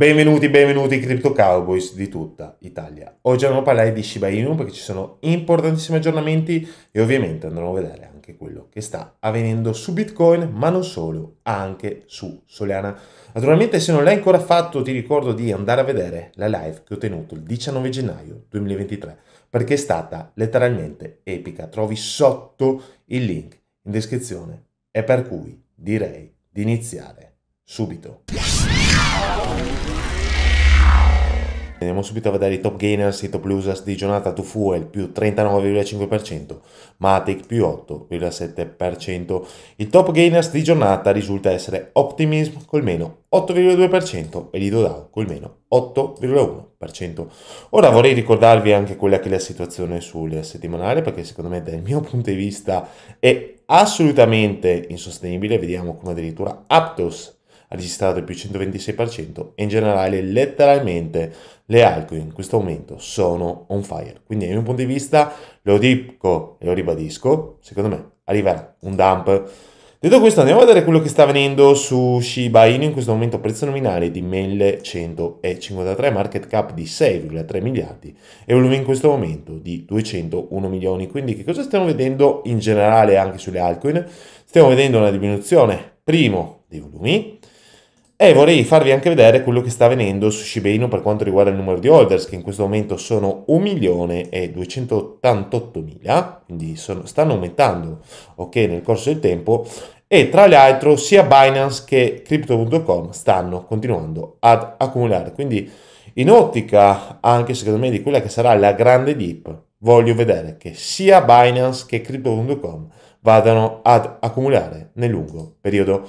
Benvenuti, benvenuti Crypto Cowboys di tutta Italia. Oggi andremo a parlare di Shiba Inu perché ci sono importantissimi aggiornamenti e ovviamente andremo a vedere anche quello che sta avvenendo su Bitcoin, ma non solo, anche su Solana. Naturalmente se non l'hai ancora fatto ti ricordo di andare a vedere la live che ho tenuto il 19 gennaio 2023 perché è stata letteralmente epica. Trovi sotto il link in descrizione e per cui direi di iniziare subito. Andiamo subito a vedere i top gainers i top losers di giornata. Tufu è il più 39,5%, Matic più 8,7%. Il top gainers di giornata risulta essere Optimism col meno 8,2% e Lidodao col meno 8,1%. Ora vorrei ricordarvi anche quella che è la situazione sul settimanale perché secondo me dal mio punto di vista è assolutamente insostenibile. Vediamo come addirittura Aptos ha registrato il più 126% e in generale letteralmente le altcoin in questo momento sono on fire. Quindi dal mio punto di vista lo dico e lo ribadisco, secondo me arriverà un dump. Detto questo andiamo a vedere quello che sta avvenendo su Shiba Inu in questo momento prezzo nominale di 1153 market cap di 6,3 miliardi e volume in questo momento di 201 milioni quindi che cosa stiamo vedendo in generale anche sulle altcoin? Stiamo vedendo una diminuzione primo dei volumi e vorrei farvi anche vedere quello che sta avvenendo su Shiba Inu per quanto riguarda il numero di holders, che in questo momento sono 1.288.000, quindi sono, stanno aumentando okay, nel corso del tempo, e tra l'altro sia Binance che Crypto.com stanno continuando ad accumulare. Quindi in ottica anche secondo me di quella che sarà la grande dip, voglio vedere che sia Binance che Crypto.com vadano ad accumulare nel lungo periodo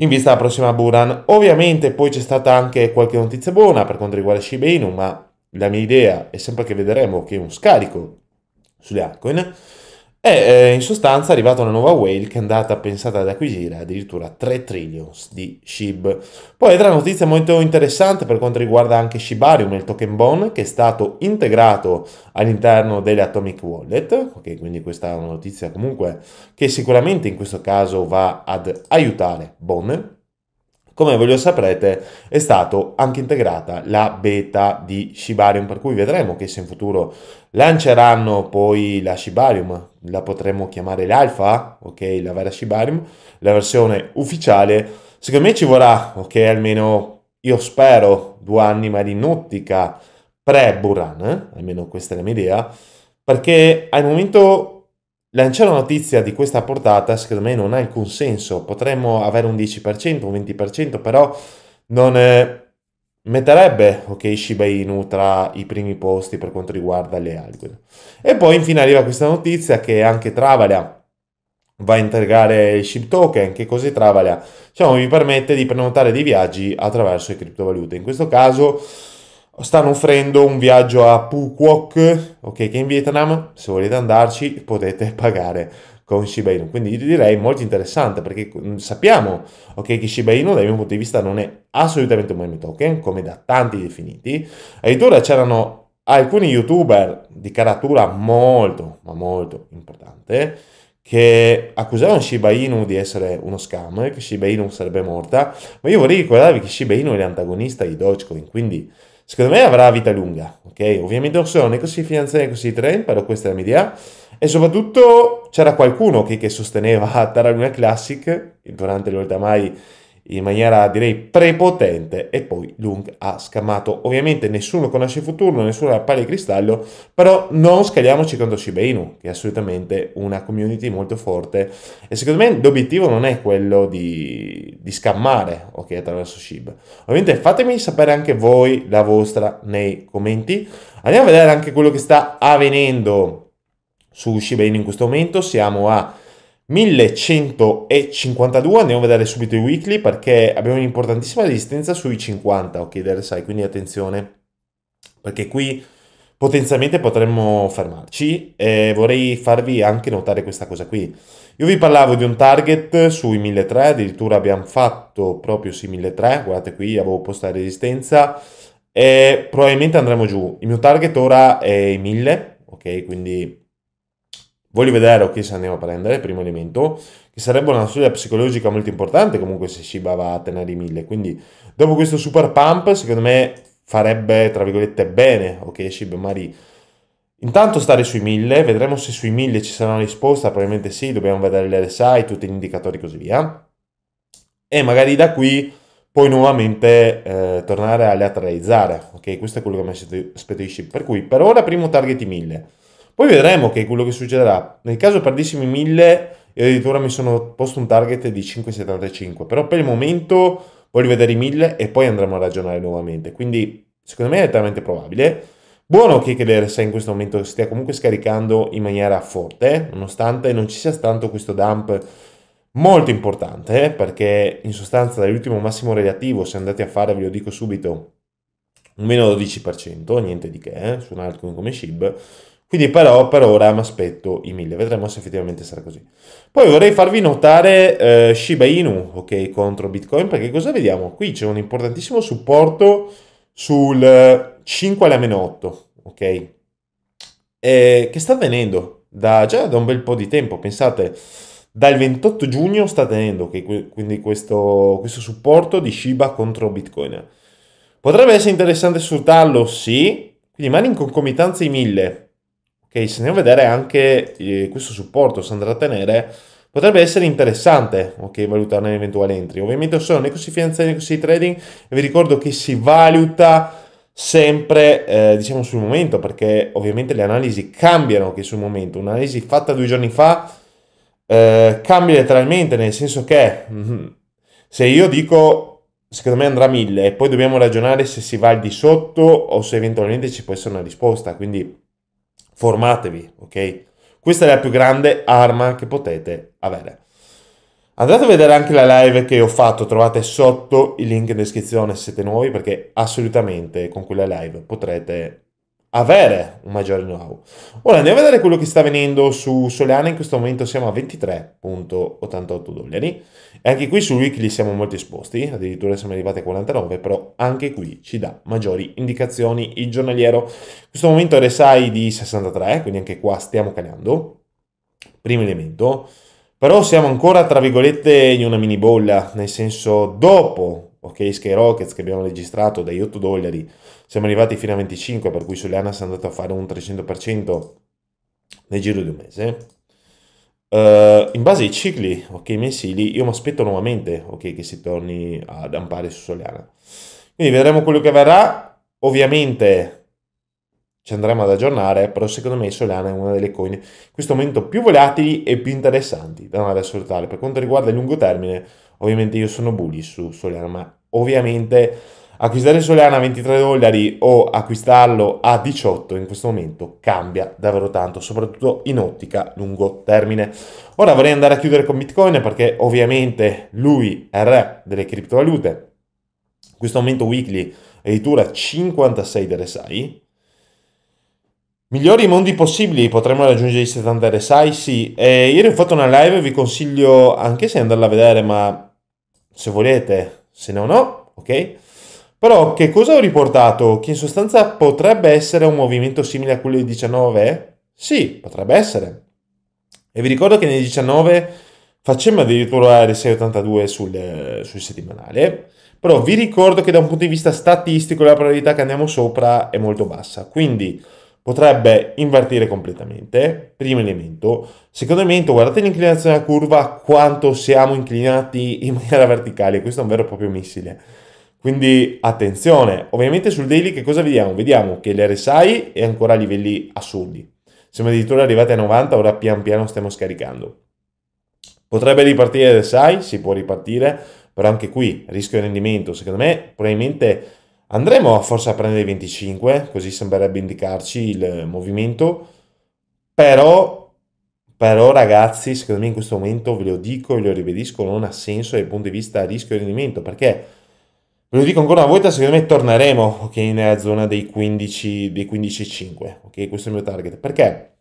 in vista della prossima Buran. Ovviamente poi c'è stata anche qualche notizia buona per quanto riguarda Shiba Inu, ma la mia idea è sempre che vedremo che un scarico sulle altcoin e eh, in sostanza è arrivata una nuova whale che è andata pensata ad acquisire addirittura 3 trillions di SHIB. Poi altra notizia molto interessante per quanto riguarda anche Shibarium, il token bond che è stato integrato all'interno delle Atomic Wallet, okay, quindi questa è una notizia comunque che sicuramente in questo caso va ad aiutare Bone. Come voi lo saprete, è stata anche integrata la beta di Shibarium, per cui vedremo che se in futuro lanceranno poi la Shibarium, la potremmo chiamare l'alfa, ok, la vera Shibarium, la versione ufficiale, secondo me ci vorrà, ok, almeno io spero due anni, ma in ottica pre-Buran, eh? almeno questa è la mia idea, perché al momento Lanciare una notizia di questa portata secondo me non ha alcun senso, potremmo avere un 10%, un 20%, però non eh, metterebbe ok Shiba Inu tra i primi posti per quanto riguarda le alghe. E poi infine arriva questa notizia che anche Travalia va a integrare il ship token, che così Travalia? Diciamo, vi permette di prenotare dei viaggi attraverso le criptovalute. In questo caso stanno offrendo un viaggio a Phu Quoc, ok, che in Vietnam, se volete andarci, potete pagare con Shiba Inu. Quindi direi molto interessante perché mm, sappiamo okay, che Shiba Inu dal mio punto di vista non è assolutamente un meme token, come da tanti definiti. Addirittura c'erano alcuni youtuber di caratura molto, ma molto importante, che accusavano Shiba Inu di essere uno scam, che Shiba Inu sarebbe morta, ma io vorrei ricordarvi che Shiba Inu è l'antagonista di Dogecoin, quindi secondo me avrà vita lunga, ok? Ovviamente non sono né così finanziario né così trend, però questa è la mia idea. E soprattutto c'era qualcuno che, che sosteneva Taraluna Classic durante l'Oltamai in maniera direi prepotente e poi Lung ha scammato. Ovviamente nessuno conosce il futuro, nessuno ha pari cristallo, però non scagliamoci contro Shiba Inu, che è assolutamente una community molto forte e secondo me l'obiettivo non è quello di, di scammare ok, attraverso Shiba. Ovviamente fatemi sapere anche voi la vostra nei commenti. Andiamo a vedere anche quello che sta avvenendo su Shiba Inu in questo momento, siamo a 1152, andiamo a vedere subito i weekly perché abbiamo un'importantissima resistenza sui 50, ok, dell'RSI, quindi attenzione, perché qui potenzialmente potremmo fermarci e vorrei farvi anche notare questa cosa qui. Io vi parlavo di un target sui 1300, addirittura abbiamo fatto proprio sui 1300, guardate qui, avevo posto la resistenza e probabilmente andremo giù. Il mio target ora è i 1000, ok, quindi Voglio vedere chi se andiamo a prendere, primo elemento, che sarebbe una storia psicologica molto importante comunque se Shiba va a tenere i 1000. Quindi dopo questo super pump, secondo me farebbe, tra virgolette, bene, ok, Shiba magari intanto stare sui 1000, vedremo se sui 1000 ci sarà una risposta, probabilmente sì, dobbiamo vedere l'RSI, tutti gli indicatori e così via. E magari da qui poi nuovamente eh, tornare a lateralizzare, ok? Questo è quello che mi si aspetto di Shiba. Per cui per ora primo target 1000 poi vedremo che quello che succederà. Nel caso perdissimo i 1000, io addirittura mi sono posto un target di 5,75, però per il momento voglio vedere i 1000 e poi andremo a ragionare nuovamente. Quindi secondo me è talmente probabile. Buono che l'RSI in questo momento stia comunque scaricando in maniera forte, eh, nonostante non ci sia stato questo dump molto importante, eh, perché in sostanza dall'ultimo massimo relativo, se andate a fare, ve lo dico subito, un meno 12%, niente di che, eh, su un altcoin come SHIB, quindi però per ora mi aspetto i 1000, vedremo se effettivamente sarà così. Poi vorrei farvi notare eh, Shiba Inu, ok, contro Bitcoin, perché cosa vediamo? Qui c'è un importantissimo supporto sul 5 alla meno 8, ok? Eh, che sta avvenendo da, già da un bel po' di tempo, pensate, dal 28 giugno sta tenendo, okay, quindi questo, questo supporto di Shiba contro Bitcoin. Potrebbe essere interessante sfruttarlo, sì, quindi mani in concomitanza i 1000 Ok, se andiamo a vedere anche eh, questo supporto, se andrà a tenere, potrebbe essere interessante ok, valutare un eventuale entry. Ovviamente sono nei costi finanziari e nei costi trading e vi ricordo che si valuta sempre eh, diciamo sul momento perché ovviamente le analisi cambiano che sul momento. Un'analisi fatta due giorni fa eh, cambia letteralmente nel senso che mm-hmm, se io dico secondo me andrà a 1000 e poi dobbiamo ragionare se si va al di sotto o se eventualmente ci può essere una risposta. Quindi formatevi, ok? Questa è la più grande arma che potete avere. Andate a vedere anche la live che ho fatto, trovate sotto il link in descrizione se siete nuovi perché assolutamente con quella live potrete avere un maggiore know-how. Ora andiamo a vedere quello che sta avvenendo su Soleana, in questo momento siamo a 23.88 dollari e anche qui su weekly siamo molto esposti, addirittura siamo arrivati a 49, però anche qui ci dà maggiori indicazioni il giornaliero. In questo momento RSI di 63, quindi anche qua stiamo calando. Primo elemento, però siamo ancora tra virgolette in una mini bolla, nel senso dopo ok? Sky Rockets che abbiamo registrato dai 8 dollari, siamo arrivati fino a 25, per cui si è andato a fare un 300% nel giro di un mese. Uh, in base ai cicli okay, mensili, io mi aspetto nuovamente okay, che si torni ad ampare su Soliana. Quindi vedremo quello che avverrà, Ovviamente ci andremo ad aggiornare, però secondo me Solana è una delle coin in questo momento più volatili e più interessanti da andare a sfruttare. Per quanto riguarda il lungo termine, Ovviamente io sono bullish su Solana, ma ovviamente acquistare Solana a 23 dollari o acquistarlo a 18 in questo momento cambia davvero tanto, soprattutto in ottica lungo termine. Ora vorrei andare a chiudere con Bitcoin perché ovviamente lui è il re delle criptovalute. In questo momento weekly addirittura 56 RSI. Migliori mondi possibili, potremmo raggiungere i 70 RSI? Sì, e ieri ho fatto una live, vi consiglio anche se andarla a vedere, ma se volete, se no no, ok? Però che cosa ho riportato? Che in sostanza potrebbe essere un movimento simile a quello di 19? Sì, potrebbe essere. E vi ricordo che nel 19 facemmo addirittura rsi 682 sul, sul settimanale, però vi ricordo che da un punto di vista statistico la probabilità che andiamo sopra è molto bassa. Quindi potrebbe invertire completamente. Primo elemento. Secondo elemento, guardate l'inclinazione della curva, quanto siamo inclinati in maniera verticale. Questo è un vero e proprio missile. Quindi attenzione, ovviamente sul daily che cosa vediamo? Vediamo che l'RSI è ancora a livelli assurdi. Siamo addirittura arrivati a 90, ora pian piano stiamo scaricando. Potrebbe ripartire l'RSI? Si può ripartire, però anche qui rischio rendimento. Secondo me probabilmente Andremo forse a prendere i 25, così sembrerebbe indicarci il movimento, però, però ragazzi, secondo me in questo momento, ve lo dico e lo ribadisco, non ha senso dal punto di vista rischio e rendimento, perché ve lo dico ancora una volta, secondo me torneremo okay, nella zona dei 15, dei 15,5, ok? Questo è il mio target, perché?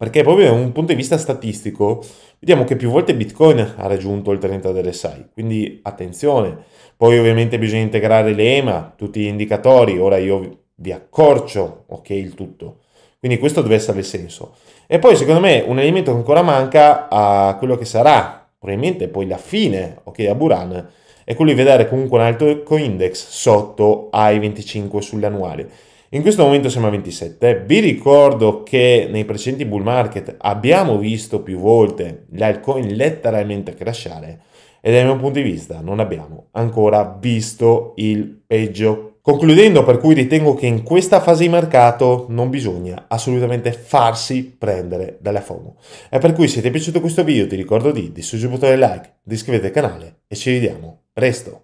Perché proprio da un punto di vista statistico, vediamo che più volte Bitcoin ha raggiunto il 30 delle dell'SI, quindi attenzione. Poi ovviamente bisogna integrare l'EMA, tutti gli indicatori, ora io vi accorcio, ok, il tutto. Quindi questo deve essere il senso. E poi secondo me un elemento che ancora manca a quello che sarà probabilmente poi la fine, ok, a Buran, è quello di vedere comunque un altro coindex sotto ai 25 sull'annuale. In questo momento siamo a 27. Vi ricordo che nei precedenti bull market abbiamo visto più volte gli altcoin letteralmente crashare e dal mio punto di vista non abbiamo ancora visto il peggio. Concludendo, per cui ritengo che in questa fase di mercato non bisogna assolutamente farsi prendere dalla FOMO. E per cui se ti è piaciuto questo video ti ricordo di distruggere il bottone like, di iscriverti al canale e ci vediamo presto.